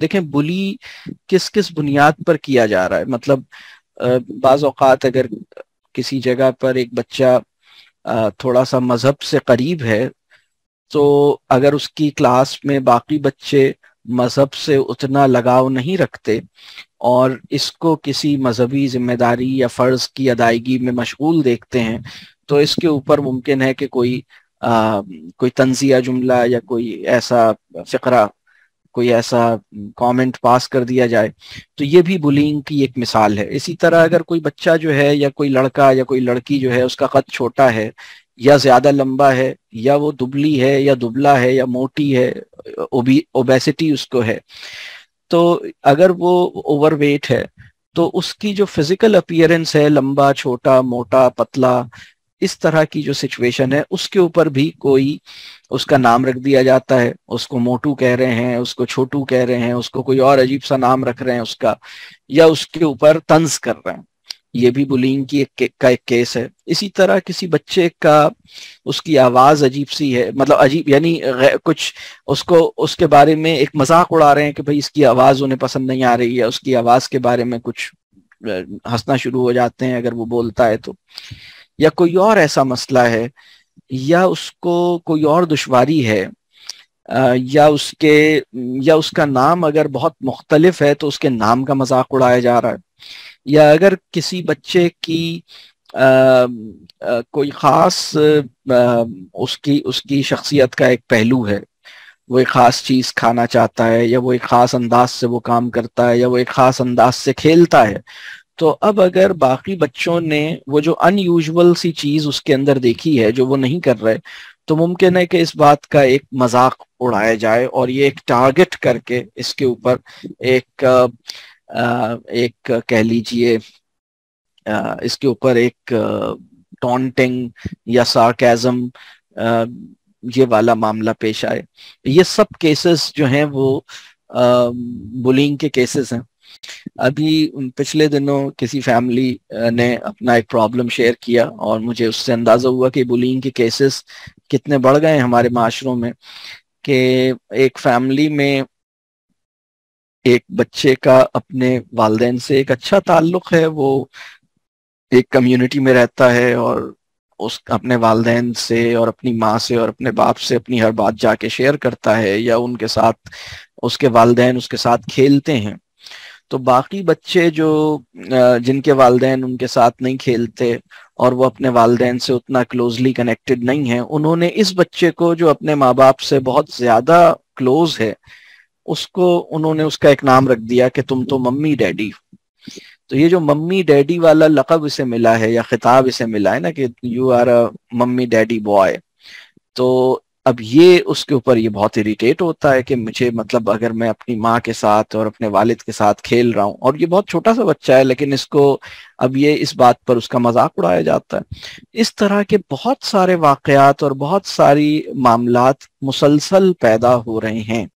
देखें बुली किस किस बुनियाद पर किया जा रहा है मतलब बाज अगर किसी जगह पर एक बच्चा थोड़ा सा मजहब से करीब है तो अगर उसकी क्लास में बाकी बच्चे मजहब से उतना लगाव नहीं रखते और इसको किसी मजहबी जिम्मेदारी या फर्ज की अदायगी में मशगूल देखते हैं तो इसके ऊपर मुमकिन है कि कोई आ, कोई तंजिया जुमला या कोई ऐसा फकरा कोई ऐसा कमेंट पास कर दिया जाए तो ये भी बुलिंग की एक मिसाल है इसी तरह अगर कोई बच्चा जो है या कोई लड़का या कोई लड़की जो है उसका कद छोटा है या ज्यादा लंबा है या वो दुबली है या दुबला है या मोटी है ओबेसिटी उसको है तो अगर वो ओवरवेट है तो उसकी जो फिजिकल अपियरेंस है लंबा छोटा मोटा पतला इस तरह की जो सिचुएशन है उसके ऊपर भी कोई उसका नाम रख दिया जाता है उसको मोटू कह रहे हैं उसको छोटू कह रहे हैं उसको कोई और अजीब सा नाम रख रहे हैं उसका या उसके ऊपर तंज कर रहे हैं ये भी बुलिंग की एक का एक केस है इसी तरह किसी बच्चे का उसकी आवाज अजीब सी है मतलब अजीब यानी कुछ उसको उसके बारे में एक मजाक उड़ा रहे हैं कि भाई इसकी आवाज उन्हें पसंद नहीं आ रही है उसकी आवाज के बारे में कुछ हंसना शुरू हो जाते हैं अगर वो बोलता है तो या कोई और ऐसा मसला है या उसको कोई और दुश्वारी है या उसके या उसका नाम अगर बहुत मुख्तलिफ है तो उसके नाम का मजाक उड़ाया जा रहा है या अगर किसी बच्चे की आ, आ, कोई ख़ास उसकी उसकी शख्सियत का एक पहलू है वो एक ख़ास चीज़ खाना चाहता है या वो एक ख़ास अंदाज से वो काम करता है या वो एक ख़ास अंदाज से खेलता है तो अब अगर बाकी बच्चों ने वो जो अनयूजल सी चीज उसके अंदर देखी है जो वो नहीं कर रहे तो मुमकिन है कि इस बात का एक मजाक उड़ाया जाए और ये एक टारगेट करके इसके ऊपर एक एक कह लीजिए इसके ऊपर एक टॉन्टिंग या सार्केजम ये वाला मामला पेश आए ये सब केसेस जो हैं वो बुलिंग के केसेस हैं अभी पिछले दिनों किसी फैमिली ने अपना एक प्रॉब्लम शेयर किया और मुझे उससे अंदाज़ा हुआ कि बुलिंग के केसेस कितने बढ़ गए हैं हमारे माशरों में कि एक फैमिली में एक बच्चे का अपने वालदेन से एक अच्छा ताल्लुक है वो एक कम्युनिटी में रहता है और उस अपने वालदेन से और अपनी माँ से और अपने बाप से अपनी हर बात जाके शेयर करता है या उनके साथ उसके वालदेन उसके साथ खेलते हैं तो बाकी बच्चे जो जिनके वालदे उनके साथ नहीं खेलते और वो अपने वालदेन से उतना क्लोजली कनेक्टेड नहीं है उन्होंने इस बच्चे को जो अपने माँ बाप से बहुत ज्यादा क्लोज है उसको उन्होंने उसका एक नाम रख दिया कि तुम तो मम्मी डैडी तो ये जो मम्मी डैडी वाला लकब इसे मिला है या खिताब इसे मिला है ना कि you are a mummy daddy boy तो अब ये उसके ऊपर ये बहुत इरिटेट होता है कि मुझे मतलब अगर मैं अपनी माँ के साथ और अपने वालिद के साथ खेल रहा हूँ और ये बहुत छोटा सा बच्चा है लेकिन इसको अब ये इस बात पर उसका मजाक उड़ाया जाता है इस तरह के बहुत सारे वाकयात और बहुत सारी मामलात मुसलसल पैदा हो रहे हैं